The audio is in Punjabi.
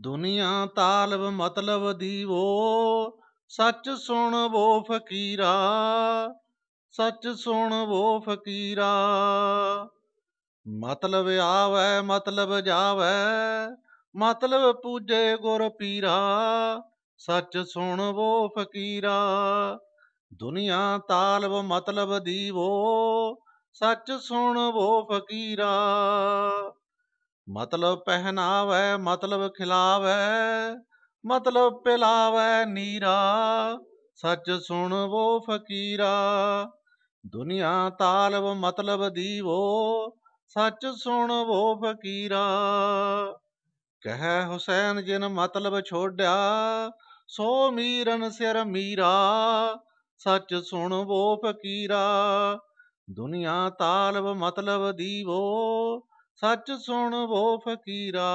ਦੁਨੀਆ ਤਾਲਬ ਮਤਲਬ ਦੀਵੋ ਸੱਚ ਸੁਣ ਵੋ ਫਕੀਰਾ ਸੱਚ ਸੁਣ ਵੋ ਫਕੀਰਾ ਮਤਲਬ ਆਵੇ ਮਤਲਬ ਜਾਵੇ ਮਤਲਬ ਪੂਜੇ ਗੁਰ ਪੀਰਾ ਸੱਚ ਸੁਣ ਵੋ ਫਕੀਰਾ ਦੁਨੀਆ ਤਾਲਬ ਮਤਲਬ ਦੀਵੋ ਸੱਚ ਸੁਣ ਵੋ ਫਕੀਰਾ ਮਤਲਬ ਪਹਿਨਾਵੇ ਮਤਲਬ ਖਿਲਾਵੇ ਮਤਲਬ ਪਿਲਾਵੇ ਨੀਰਾ ਸੱਚ ਸੁਣ ਵੋ ਫਕੀਰਾ ਦੁਨੀਆ ਤਾਲਬ ਮਤਲਬ ਦੀਵੋ ਸੱਚ ਸੁਣ ਵੋ ਫਕੀਰਾ ਕਹ ਹੁਸੈਨ ਜਿਨ ਮਤਲਬ ਛੋੜਿਆ ਸੋ ਮੀਰਨ ਸਿਰ ਮੀਰਾ ਸੱਚ ਸੁਣ ਵੋ ਫਕੀਰਾ ਦੁਨੀਆ ਤਾਲਬ ਮਤਲਬ ਦੀਵੋ ਸੱਚ ਸੁਣ ਵੋ ਫਕੀਰਾ